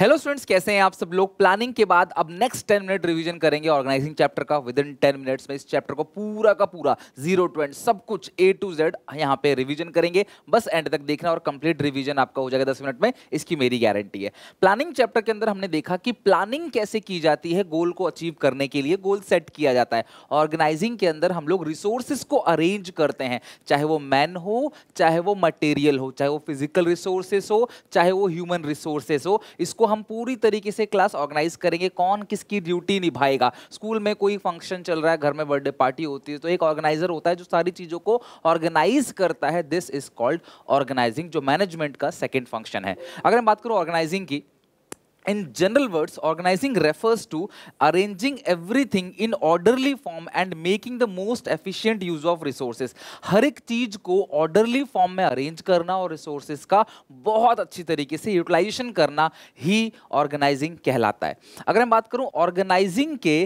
Hello students कैसे हैं आप सब लोग प्लानिंग के बाद अब नेक्स्ट टेन मिनट रिवीजन करेंगे ऑर्गेनाइजिंग चैप्टर का विद इन टेन मिनट्स में इस चैप्टर को पूरा का पूरा जीरो टू एंड सब कुछ ए टू जेड यहां पे रिवीजन करेंगे बस एंड तक देखना और कंप्लीट रिवीजन आपका हो जाएगा दस मिनट में इसकी मेरी गारंटी है प्लानिंग चैप्टर के अंदर हमने देखा कि प्लानिंग कैसे की जाती है गोल को अचीव करने के लिए गोल सेट किया जाता है ऑर्गेनाइजिंग के अंदर हम लोग रिसोर्सेज को अरेंज करते हैं चाहे वो मैन हो चाहे वो मटेरियल हो चाहे वो फिजिकल रिसोर्सेस हो चाहे वो ह्यूमन रिसोर्सेस हो इसको इसको हम पूरी तरीके से क्लास ऑर्गेनाइज करेंगे कौन किसकी ड्यूटी निभाएगा स्कूल में कोई फंक्शन चल रहा है घर में बर्थडे पार्टी होती है तो एक ऑर्गेनाइजर होता है जो सारी चीज़ों को ऑर्गेनाइज करता है दिस इज कॉल्ड ऑर्गेनाइजिंग जो मैनेजमेंट का सेकेंड फंक्शन है अगर मैं बात करूँ ऑर्गेनाइजिंग की In general words, organizing refers to arranging everything in orderly form and making the most efficient use of resources. हर एक चीज को orderly form में arrange करना और resources का बहुत अच्छी तरीके से utilization करना ही organizing कहलाता है अगर मैं बात करूँ organizing के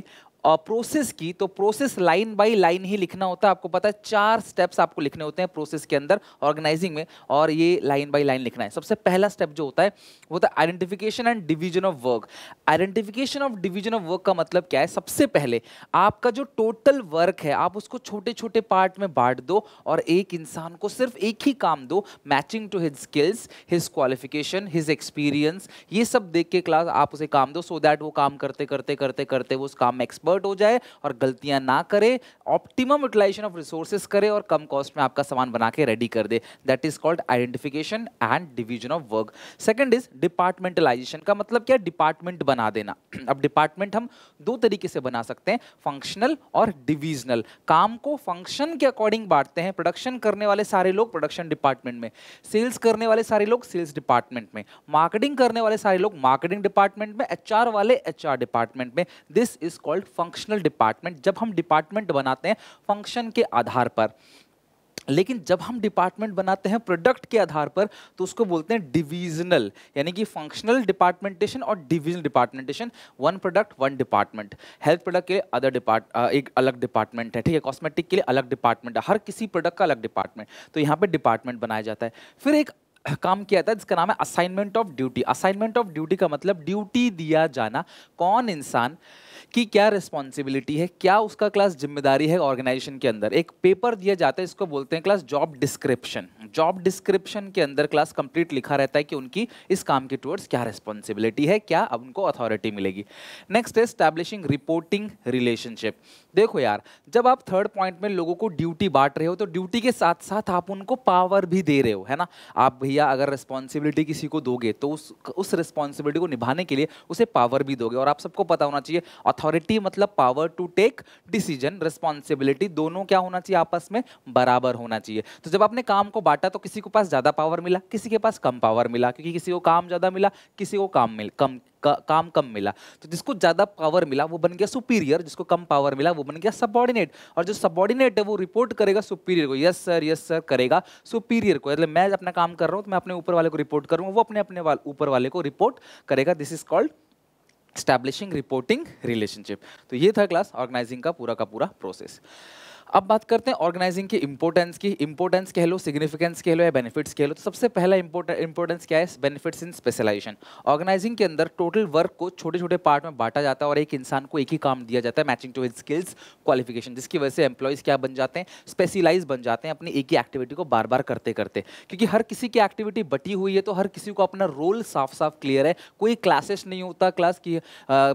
प्रोसेस की तो प्रोसेस लाइन बाय लाइन ही लिखना होता है आपको पता है चार स्टेप्स आपको लिखने होते हैं प्रोसेस के अंदर ऑर्गेनाइजिंग में और ये लाइन बाय लाइन लिखना है सबसे पहला स्टेप जो होता है वो होता है identification and division of work identification of division of work का मतलब क्या है सबसे पहले आपका जो टोटल वर्क है आप उसको छोटे छोटे पार्ट में बांट दो और एक इंसान को सिर्फ एक ही काम दो matching to his skills his qualification his experience ये सब देख के क्लास आप उसे काम दो सो so दैट वो काम करते करते करते करते वो उस काम में एक्सपर्ट एक्सपर्ट हो जाए और गलतियां ना करे ऑप्टिमम यूटिलाइजेशन ऑफ रिसोर्सेज करे और कम कॉस्ट में आपका सामान बना के रेडी कर दे that is called identification and division of work second is departmentalisation का मतलब क्या डिपार्टमेंट बना देना अब डिपार्टमेंट हम दो तरीके से बना सकते हैं फंक्शनल और डिविजनल काम को फंक्शन के अकॉर्डिंग बांटते हैं प्रोडक्शन करने वाले सारे लोग प्रोडक्शन डिपार्टमेंट में सेल्स करने वाले सारे लोग सेल्स डिपार्टमेंट में मार्केटिंग करने वाले सारे लोग मार्केटिंग डिपार्टमेंट में एचआर वाले एचआर डिपार्टमेंट में this is called functional department जब हम डिपार्टमेंट बनाते हैं फंक्शन के आधार पर लेकिन जब हम डिपार्टमेंट बनाते हैं प्रोडक्ट के आधार पर तो उसको बोलते हैं डिविजनल यानी कि फंक्शनल डिपार्टमेंटेशन और divisional departmentation one product one department health product के लिए अदर डिपार्ट uh, एक अलग डिपार्टमेंट है ठीक है कॉस्मेटिक के लिए अलग डिपार्टमेंट है हर किसी प्रोडक्ट का अलग डिपार्टमेंट तो यहाँ पर डिपार्टमेंट बनाया जाता है फिर एक काम किया था जिसका नाम है assignment of duty assignment of duty का मतलब ड्यूटी दिया जाना कौन इंसान कि क्या रिस्पॉन्सिबिलिटी है क्या उसका क्लास जिम्मेदारी है ऑर्गेनाइजेशन के अंदर एक पेपर दिया जाता है इसको बोलते हैं class job description job description के अंदर क्लास कंप्लीट लिखा रहता है कि उनकी इस काम के टूवर्ड्स क्या रिस्पॉन्सिबिलिटी है क्या अब उनको अथॉरिटी मिलेगी नेक्स्ट है स्टैब्लिशिंग रिपोर्टिंग रिलेशनशिप देखो यार जब आप थर्ड पॉइंट में लोगों को ड्यूटी बांट रहे हो तो ड्यूटी के साथ साथ आप उनको पावर भी दे रहे हो है ना आप भैया अगर रिस्पॉन्सिबिलिटी किसी को दोगे तो उस उस रिस्पॉन्सिबिलिटी को निभाने के लिए उसे पावर भी दोगे और आप सबको पता होना चाहिए अथॉरिटी मतलब power to take decision responsibility दोनों क्या होना चाहिए आपस में बराबर होना चाहिए तो जब आपने काम को बांटा तो किसी के पास ज़्यादा पावर मिला किसी के पास कम पावर मिला क्योंकि किसी को काम ज़्यादा मिला किसी को काम मिल कम का, काम कम मिला तो जिसको ज़्यादा पावर मिला वो बन गया सुपीरियर जिसको कम पावर मिला वो बन गया सबॉर्डिनेट और जो सबॉर्डिनेट है वो रिपोर्ट करेगा सुपीरियर को यस सर यस सर करेगा सुपीरियर को मतलब मैं अपना काम कर रहा हूँ तो मैं अपने ऊपर वाले को रिपोर्ट करूँगा वो अपने अपने ऊपर वाले को रिपोर्ट करेगा this is called establishing reporting relationship तो ये था क्लास ऑर्गेनाइजिंग का पूरा का पूरा प्रोसेस अब बात करते हैं ऑर्गेनाइजिंग की इंपॉर्टेंस की इंपॉर्टेंस कह लो सिग्निफिकेंस कह लो या बेनिफिट्स कह लो तो सबसे पहला इंपॉर्टेंस क्या है बेनिफिट्स इन स्पेशलाइजेशन ऑर्गेनाइजिंग के अंदर टोटल वर्क को छोटे छोटे पार्ट में बांटा जाता है और एक इंसान को एक ही काम दिया जाता है matching to his skills qualification जिसकी वजह से एम्प्लॉयज़ क्या बन जाते हैं स्पेशलाइज बन जाते हैं अपनी एक ही एक्टिविटी को बार बार करते करते क्योंकि हर किसी की एक्टिविटी बटी हुई है तो हर किसी को अपना रोल साफ साफ क्लियर है कोई क्लासेस नहीं होता क्लास की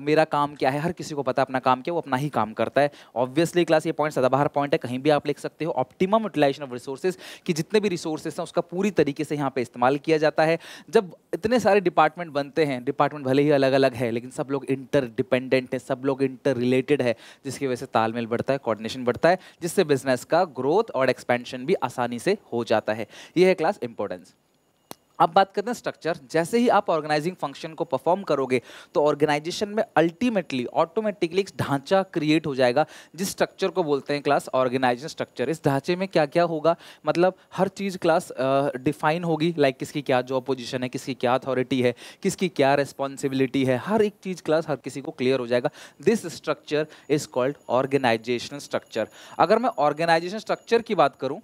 मेरा काम क्या है हर किसी को पता अपना काम क्या वो अपना ही काम करता है ऑब्वियसली क्लास ये पॉइंट सदाबहार पॉइंट पॉइंट है कहीं भी आप लिख सकते हो ऑप्टिमम यूटिलाइजेशन ऑफ रिसोर्सेज कि जितने भी रिसोर्सेज हैं उसका पूरी तरीके से यहाँ पे इस्तेमाल किया जाता है जब इतने सारे डिपार्टमेंट बनते हैं डिपार्टमेंट भले ही अलग अलग है लेकिन सब लोग इंटर डिपेंडेंट हैं सब लोग इंटर रिलेटेड है जिसकी वजह से तालमेल बढ़ता है कोऑर्डिनेशन बढ़ता है जिससे बिजनेस का ग्रोथ और एक्सपेंशन भी आसानी से हो जाता है यह है क्लास इंपॉर्टेंस अब बात करते हैं स्ट्रक्चर जैसे ही आप ऑर्गेनाइजिंग फंक्शन को परफॉर्म करोगे तो ऑर्गेनाइजेशन में अल्टीमेटली ऑटोमेटिकली एक ढांचा क्रिएट हो जाएगा जिस स्ट्रक्चर को बोलते हैं क्लास ऑर्गेनाइजिंग स्ट्रक्चर इस ढांचे में क्या क्या होगा मतलब हर चीज़ क्लास डिफाइन होगी लाइक किसकी क्या जॉब पोजिशन है किसकी क्या अथॉरिटी है किसकी क्या रिस्पॉन्सिबिलिटी है हर एक चीज़ क्लास हर किसी को क्लियर हो जाएगा this structure is called organisation structure अगर मैं ऑर्गेनाइजेशन स्ट्रक्चर की बात करूँ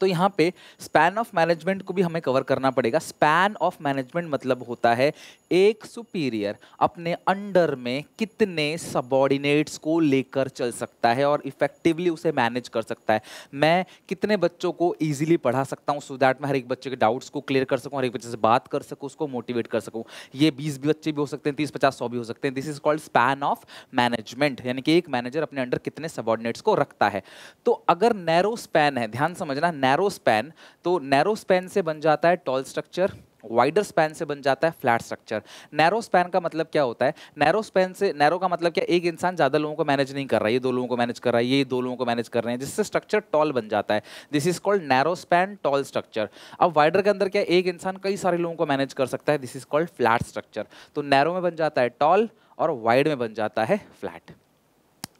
तो यहाँ पे स्पैन ऑफ मैनेजमेंट को भी हमें कवर करना पड़ेगा स्पैन ऑफ मैनेजमेंट मतलब होता है एक सुपीरियर अपने अंडर में कितने सबॉर्डिनेट्स को लेकर चल सकता है और इफेक्टिवली उसे मैनेज कर सकता है मैं कितने बच्चों को ईजिली पढ़ा सकता हूँ सो दैट मैं हर एक बच्चे के डाउट्स को क्लियर कर सकूँ हर एक बच्चे से बात कर सकूँ उसको मोटिवेट कर सकूँ ये बीस भी बच्चे भी हो सकते हैं तीस पचास सौ भी हो सकते हैं this is called span of management यानी कि एक मैनेजर अपने अंडर कितने सबॉर्डिनेट्स को रखता है तो अगर नैरो स्पैन है ध्यान समझना नैरो स्पैन तो नैरो स्पैन से बन जाता है टॉल स्ट्रक्चर वाइडर स्पैन से बन जाता है फ्लैट स्ट्रक्चर नैरो स्पैन का मतलब क्या होता है नैरो स्पैन से नैरो का मतलब क्या एक इंसान ज़्यादा लोगों को मैनेज नहीं कर रहा है ये दो लोगों को मैनेज कर रहा है ये दो लोगों को मैनेज कर रहे हैं जिससे स्ट्रक्चर टॉल बन जाता है this is called narrow span tall structure अब वाइडर के अंदर क्या एक इंसान कई सारे लोगों को मैनेज कर सकता है this is called flat structure तो नैरो में बन जाता है टॉल और वाइड में बन जाता है फ्लैट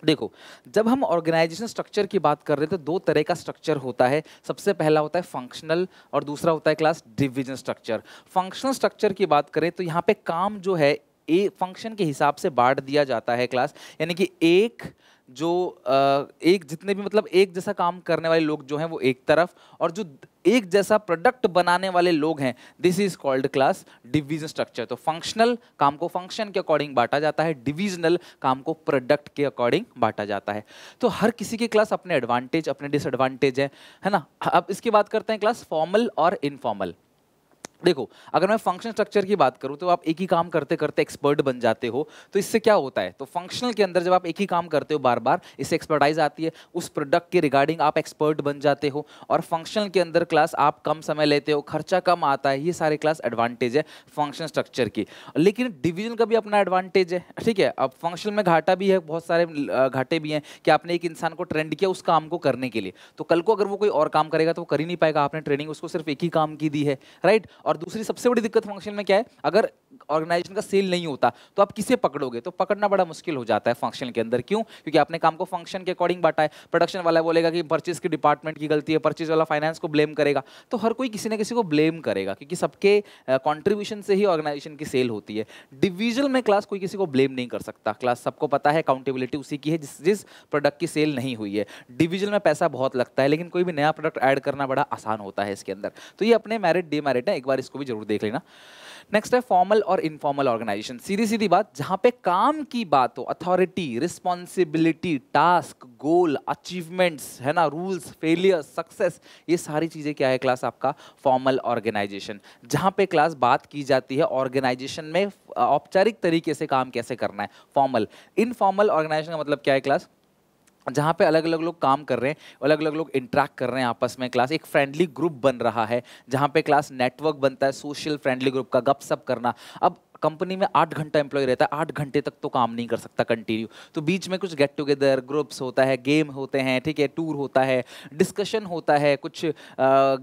देखो जब हम ऑर्गेनाइजेशन स्ट्रक्चर की बात कर रहे थे तो दो तरह का स्ट्रक्चर होता है सबसे पहला होता है फंक्शनल और दूसरा होता है class division structure functional structure की बात करें तो यहाँ पे काम जो है ए फंक्शन के हिसाब से बांट दिया जाता है क्लास यानी कि एक जो एक जितने भी मतलब एक जैसा काम करने वाले लोग जो हैं वो एक तरफ और जो एक जैसा प्रोडक्ट बनाने वाले लोग हैं this is called class division structure तो फंक्शनल काम को फंक्शन के अकॉर्डिंग बांटा जाता है डिविजनल काम को प्रोडक्ट के अकॉर्डिंग बांटा जाता है तो हर किसी की क्लास अपने एडवांटेज अपने डिसएडवांटेज है है ना अब इसकी बात करते हैं क्लास फॉर्मल और इनफॉर्मल देखो अगर मैं फंक्शन स्ट्रक्चर की बात करूँ तो आप एक ही काम करते करते एक्सपर्ट बन जाते हो तो इससे क्या होता है तो फंक्शनल के अंदर जब आप एक ही काम करते हो बार बार इससे एक्सपर्टाइज आती है उस प्रोडक्ट के रिगार्डिंग आप एक्सपर्ट बन जाते हो और फंक्शनल के अंदर क्लास आप कम समय लेते हो खर्चा कम आता है ये सारे क्लास एडवांटेज है फंक्शन स्ट्रक्चर की लेकिन डिविजन का भी अपना एडवांटेज है ठीक है अब फंक्शन में घाटा भी है बहुत सारे घाटे भी हैं कि आपने एक इंसान को ट्रेंड किया उस काम को करने के लिए तो कल को अगर वो कोई और काम करेगा तो वो कर ही नहीं पाएगा आपने ट्रेनिंग उसको सिर्फ एक ही काम की दी है राइट और और दूसरी सबसे बड़ी दिक्कत फंक्शन में क्या है अगर ऑर्गेनाइजेशन का सेल नहीं होता तो आप किसे पकड़ोगे तो पकड़ना बड़ा मुश्किल हो जाता है फंक्शन के अंदर क्यों क्योंकि आपने काम को फंक्शन के अकॉर्डिंग बांटा है प्रोडक्शन वाला बोलेगा कि परचेज की डिपार्टमेंट की गलती है परचेज वाला फाइनेंस को ब्लेम करेगा तो हर कोई किसी ना किसी को ब्लेम करेगा क्योंकि सबके कॉन्ट्रीब्यूशन से ही ऑर्गेनाइजेशन की सेल होती है डिविजन में क्लास कोई किसी को ब्लेम नहीं कर सकता क्लास सबको पता है अकाउंटेबिलिटी उसी की है जिस जिस प्रोडक्ट की सेल नहीं हुई है डिविजन में पैसा बहुत लगता है लेकिन कोई भी नया प्रोडक्ट ऐड करना बड़ा आसान होता है इसके अंदर तो ये अपने मेरिट डीमेरिट है एक बार इसको भी जरूर देख लेना नेक्स्ट है फॉर्मल और इनफॉर्मल ऑर्गेनाइजेशन सीधी सीधी बात जहाँ पे काम की बात हो authority responsibility task goal achievements है ना रूल्स फेलियर सक्सेस ये सारी चीज़ें क्या है क्लास आपका फॉर्मल ऑर्गेनाइजेशन जहाँ पे क्लास बात की जाती है ऑर्गेनाइजेशन में औपचारिक तरीके से काम कैसे करना है फॉर्मल इनफॉर्मल ऑर्गेनाइजेशन का मतलब क्या है क्लास जहाँ पे अलग अलग लोग काम कर रहे हैं अलग अलग लोग इंटरेक्ट कर रहे हैं आपस में क्लास एक फ्रेंडली ग्रुप बन रहा है जहाँ पे क्लास नेटवर्क बनता है सोशल फ्रेंडली ग्रुप का गप सप करना अब कंपनी में आठ घंटा एम्प्लॉय रहता है आठ घंटे तक तो काम नहीं कर सकता कंटिन्यू तो बीच में कुछ गेट टुगेदर ग्रुप्स होता है गेम होते हैं ठीक है टूर होता है डिस्कशन होता है कुछ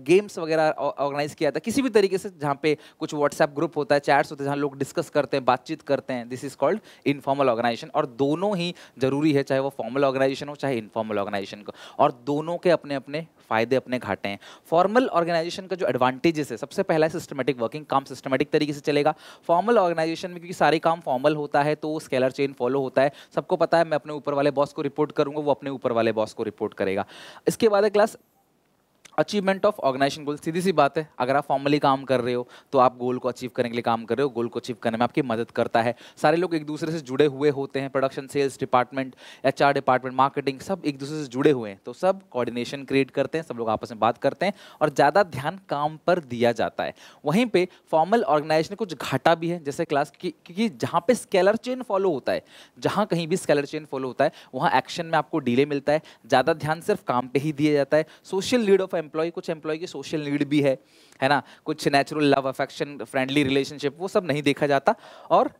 गेम्स वगैरह ऑर्गेनाइज किया जाता है किसी भी तरीके से जहाँ पे कुछ व्हाट्सएप ग्रुप होता है चैट्स होते हैं जहाँ लोग डिस्कस करते हैं बातचीत करते हैं this is called informal organisation और दोनों ही जरूरी है चाहे वो फॉर्मल ऑर्गेनाइजेशन हो चाहे इनफॉर्मल ऑर्गेनाइजेशन को और दोनों के अपने अपने फायदे अपने घाटे हैं फॉर्मल ऑर्गेनाइजेशन का जो एडवांटेजेस है सबसे पहला है सिस्टमेटिक वर्किंग काम सिस्टमेटिक तरीके से चलेगा फॉर्मल ऑर्गेनाइजेशन में क्योंकि सारे काम फॉर्मल होता है तो स्केलर चेन फॉलो होता है सबको पता है मैं अपने ऊपर वाले बॉस को रिपोर्ट करूंगा वो अपने ऊपर वाले बॉस को रिपोर्ट करेगा इसके बाद class achievement of organisation goal सीधी सी बात है अगर आप फॉर्मली काम कर रहे हो तो आप गोल को अचीव करने के लिए काम कर रहे हो गोल को अचीव करने में आपकी मदद करता है सारे लोग एक दूसरे से जुड़े हुए होते हैं production sales department H department marketing सब एक दूसरे से जुड़े हुए हैं तो सब कोऑर्डिनेशन क्रिएट करते हैं सब लोग आपस में बात करते हैं और ज़्यादा ध्यान काम पर दिया जाता है वहीं पर फॉर्मल ऑर्गेनाइजेशन कुछ घाटा भी है जैसे क्लास क्योंकि जहाँ पर स्केलर चेन फॉलो होता है जहाँ कहीं भी स्केलर चेन फॉलो होता है वहाँ एक्शन में आपको डीले मिलता है ज़्यादा ध्यान सिर्फ काम पर ही दिया जाता है सोशल लीड ऑफ एम एम्प्लॉय कुछ एम्प्लॉय की सोशल नीड भी है है ना कुछ natural love affection friendly relationship वो सब नहीं देखा जाता और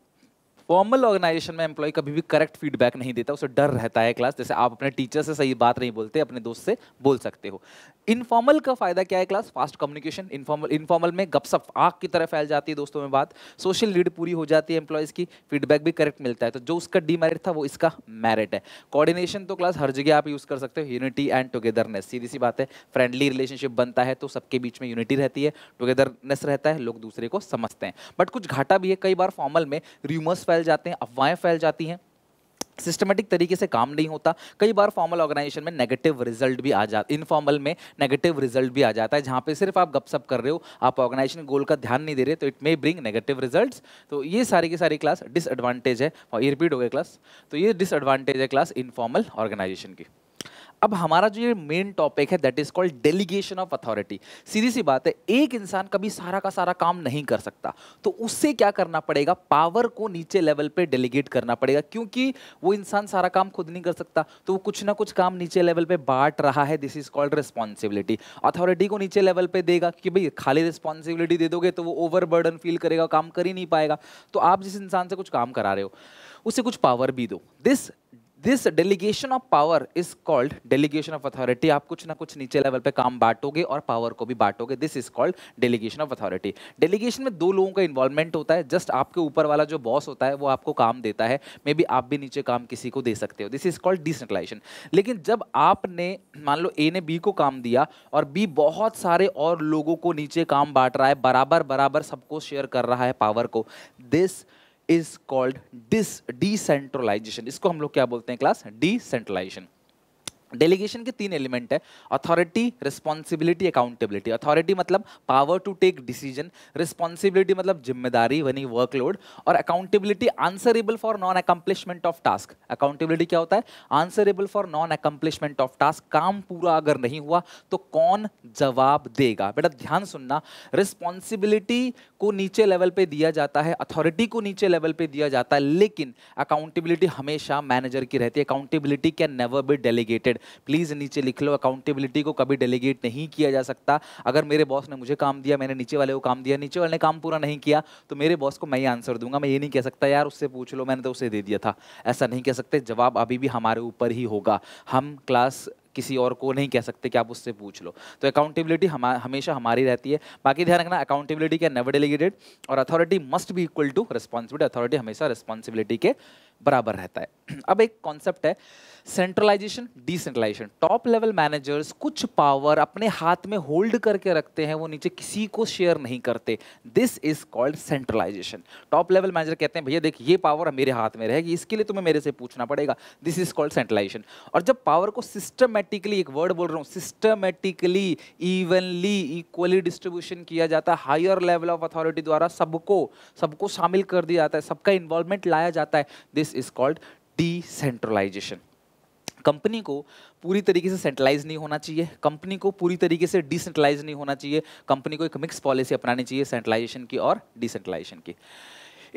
फॉर्मल ऑर्गेनाइजेशन में एम्प्लॉय कभी भी करेक्ट फीडबैक नहीं देता उसे डर रहता है क्लास जैसे आप अपने टीचर से सही बात नहीं बोलते अपने दोस्त से बोल सकते हो इनफॉर्मल का फायदा क्या है class fast communication informal informal में गपसप आग की तरह फैल जाती है दोस्तों में बात सोशल लीड पूरी हो जाती है एम्प्लॉयज़ की फीडबैक भी करेक्ट मिलता है तो जो उसका डीमेरिट था वो इसका मेरिट है कोऑर्डिनेशन तो क्लास हर जगह आप यूज़ कर सकते हो यूनिटी एंड टुगेदरनेस सीधी सी बात है फ्रेंडली रिलेशनशिप बनता है तो सबके बीच में यूनिटी रहती है टुगेदरनेस रहता है लोग दूसरे को समझते हैं बट कुछ घाटा भी है कई बार फॉर्मल में र्यूमर्स फैल जाते हैं अफवाहें फैल जाती हैं सिस्टमेटिक तरीके से काम नहीं होता कई बार फॉर्मल ऑर्गेनाइजेशन में नेगेटिव रिजल्ट भी आ जाता इनफॉर्मल में नेगेटिव रिजल्ट भी आ जाता है जहाँ पे सिर्फ आप गपसप कर रहे हो आप ऑर्गेनाइजेशन गोल का ध्यान नहीं दे रहे तो it may bring negative results तो ये सारी की सारी क्लास डिसएडवांटेज है और ये रिपीट हो गया क्लास तो ये डिसएडवांटेज है क्लास इनफॉर्मल ऑर्गेनाइजेशन की अब हमारा जो ये मेन टॉपिक है that is called delegation of authority सीधी सी बात है एक इंसान कभी सारा का सारा काम नहीं कर सकता तो उससे क्या करना पड़ेगा पावर को नीचे लेवल पे डेलीगेट करना पड़ेगा क्योंकि वो इंसान सारा काम खुद नहीं कर सकता तो वो कुछ ना कुछ काम नीचे लेवल पे बांट रहा है this is called responsibility authority को नीचे लेवल पे देगा कि भाई खाली रिस्पॉन्सिबिलिटी दे दोगे तो वो ओवरबर्डन फील करेगा काम कर ही नहीं पाएगा तो आप जिस इंसान से कुछ काम करा रहे हो उसे कुछ पावर भी दो this this delegation of power is called delegation of authority आप कुछ ना कुछ नीचे लेवल पे काम बांटोगे और पावर को भी बांटोगे this is called delegation of authority delegation में दो लोगों का इन्वॉल्वमेंट होता है जस्ट आपके ऊपर वाला जो बॉस होता है वो आपको काम देता है मे बी आप भी नीचे काम किसी को दे सकते हो दिस इज कॉल्ड डिसेंट्रलाइजेशन लेकिन जब आपने मान लो ए ने बी को काम दिया और बी बहुत सारे और लोगों को नीचे काम बांट रहा है बराबर बराबर सबको शेयर कर रहा है पावर को this is called dis decentralisation इसको हम लोग क्या बोलते हैं क्लास डिसेंट्रलाइजेशन डेलीगेशन के तीन एलिमेंट है अथॉरिटी रिस्पॉन्सिबिलिटी अकाउंटेबिलिटी अथॉरिटी मतलब power to take decision responsibility मतलब जिम्मेदारी यानी वर्कलोड और accountability answerable for non accomplishment of task accountability क्या होता है answerable for non accomplishment of task काम पूरा अगर नहीं हुआ तो कौन जवाब देगा बेटा ध्यान सुनना रिस्पॉन्सिबिलिटी को नीचे लेवल पर दिया जाता है अथॉरिटी को नीचे लेवल पर दिया जाता है लेकिन अकाउंटेबिलिटी हमेशा मैनेजर की रहती है accountability can never be delegated please नीचे लिख लो अकाउंटेबिलिटी को कभी डेलीगेट नहीं किया जा सकता अगर मेरे बॉस ने मुझे काम दिया मैंने नीचे वाले को काम दिया नीचे वाले ने काम पूरा नहीं किया तो मेरे बॉस को मैं ही आंसर दूंगा मैं ये नहीं कह सकता यार उससे पूछ लो मैंने तो उसे दे दिया था ऐसा नहीं कह सकते जवाब अभी भी हमारे ऊपर ही होगा हम क्लास किसी और को नहीं कह सकते कि आप उससे पूछ लो तो अकाउंटेबिलिटी हम हमेशा हमारी रहती है बाकी ध्यान रखना अकाउंटेबिलिटी के नेवर डेलीगेटेड और authority must be equal to responsibility authority हमेशा रिस्पॉन्सिबिलिटी के बराबर रहता है अब एक कॉन्सेप्ट है centralisation decentralisation top level managers कुछ पावर अपने हाथ में होल्ड करके रखते हैं वो नीचे किसी को शेयर नहीं करते this is called centralisation top level manager कहते हैं भैया देख ये पावर मेरे हाथ में रहेगी इसके लिए तुम्हें मेरे से पूछना पड़ेगा दिस इज कॉल्ड सेंट्रलाइजेशन और जब पावर को सिस्टमेटिकली एक वर्ड बोल रहा हूँ सिस्टमेटिकली इवनली इक्वली डिस्ट्रीब्यूशन किया जाता है हायर लेवल ऑफ अथॉरिटी द्वारा सबको सबको शामिल कर दिया जाता है सबका इन्वॉल्वमेंट लाया जाता है this is called decentralisation company को पूरी तरीके से सेंट्रलाइज नहीं होना चाहिए कंपनी को पूरी तरीके से डिसेंट्रलाइज नहीं होना चाहिए कंपनी को एक मिक्स पॉलिसी अपनानी चाहिए सेंट्रलाइजेशन की और डिसेंट्रलाइजेशन की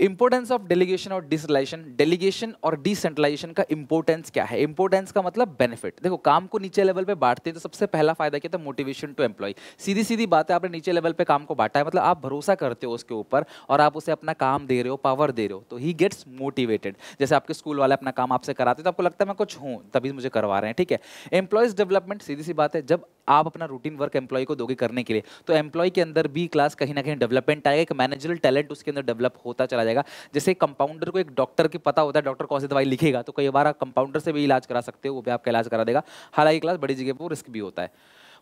इंपोर्टेंस ऑफ डेलीगेशन और डिसलाइजेशन डेलीगेशन और डिसेंट्रलाइजेशन का इंपोर्टेंस क्या है इंपोर्टेंस का मतलब बेनिफिट देखो काम को नीचे लेवल पे बांटते हैं तो सबसे पहला फायदा क्या था मोटिवेशन टू एम्प्लॉय सीधी सीधी बात है आपने नीचे लेवल पे काम को बांटा है मतलब आप भरोसा करते हो उसके ऊपर और आप उसे अपना काम दे रहे हो पावर दे रहे हो तो ही गेट्स मोटिवेटेड जैसे आपके स्कूल वाले अपना काम आपसे कराते तो आपको लगता है मैं कुछ हूँ तभी मुझे करवा रहे हैं ठीक है एम्प्लॉयज डेवलपमेंट सीधी सी बात है जब आप अपना रूटीन वर्क एम्प्लॉय को दोगे करने के लिए तो एम्प्लॉय के अंदर भी क्लास कहीं ना कहीं डेवलपमेंट आएगा एक मैनेजरल टैलेंट उसके अंदर डेवलप होता चला जाएगा जैसे कंपाउंडर को एक डॉक्टर के पता होता है डॉक्टर कौन सी दवाई लिखेगा तो कई बार आप कंपाउंडर से भी इलाज करा सकते हो वो भी आपका इलाज करा देगा हालांकि क्लास बड़ी जगह पर रिस्क भी होता है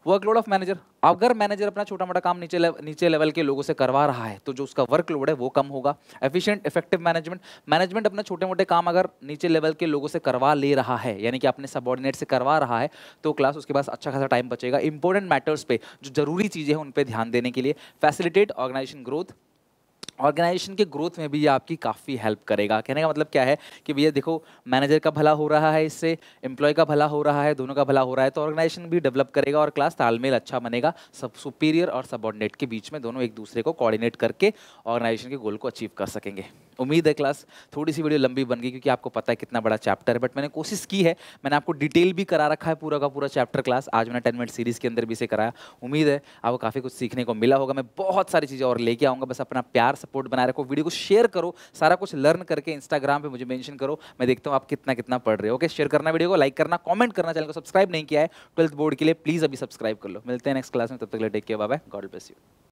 वर्कलोड ऑफ मैनेजर अगर मैनेजर अपना छोटा मोटा काम नीचे लेव, नीचे लेवल के लोगों से करवा रहा है तो जो उसका वर्कलोड है वो कम होगा एफिशिएंट इफेक्टिव मैनेजमेंट मैनेजमेंट अपना छोटे मोटे काम अगर नीचे लेवल के लोगों से करवा ले रहा है यानी कि अपने सबॉर्डिनेट से करवा रहा है तो क्लास उसके पास अच्छा खासा टाइम बचेगा इंपॉर्टेंट मैटर्स पे जो जरूरी चीज़ें हैं उन पर ध्यान देने के लिए फैसिलिटेट ऑर्गेनाइजेशन ग्रोथ ऑर्गेनाइजेशन के ग्रोथ में भी ये आपकी काफ़ी हेल्प करेगा कहने का मतलब क्या है कि भैया देखो मैनेजर का भला हो रहा है इससे एम्प्लॉय का भला हो रहा है दोनों का भला हो रहा है तो ऑर्गेनाइजेशन भी डेवलप करेगा और क्लास तालमेल अच्छा बनेगा सब सुपीरियर और सबॉर्डिनेट के बीच में दोनों एक दूसरे को कोऑर्डिनेट करके ऑर्गेनाइजेशन के गोल को अचीव कर सकेंगे उम्मीद है क्लास थोड़ी सी वीडियो लंबी बन गई क्योंकि आपको पता है कितना बड़ा चैप्टर है बट मैंने कोशिश की है मैंने आपको डिटेल भी करा रखा है पूरा का पूरा चैप्टर क्लास आज मैंने टेन मिनट सीरीज़ के अंदर भी इसे कराया उम्मीद है आपको काफ़ी कुछ सीखने को मिला होगा मैं बहुत सारी चीज़ें और लेके आऊँगा बस अपना प्यार सपोर्ट बनाए रखो वीडियो को शेयर करो सारा कुछ लर्न करके इंस्टाग्राम पर मुझे मैंशन करो मैं देखता हूँ आप कितना कितना पढ़ रहे हो ओके शेयर करना वीडियो को लाइक करना कॉमेंट करना चैनल को सब्सक्राइब नहीं किया है ट्वेल्थ बोर्ड के लिए प्लीज़ अभी सब्सक्राइब कर लो मिलते हैं नेक्स्ट क्लास में तब तक ले के बाबा गॉड ब्लेस यू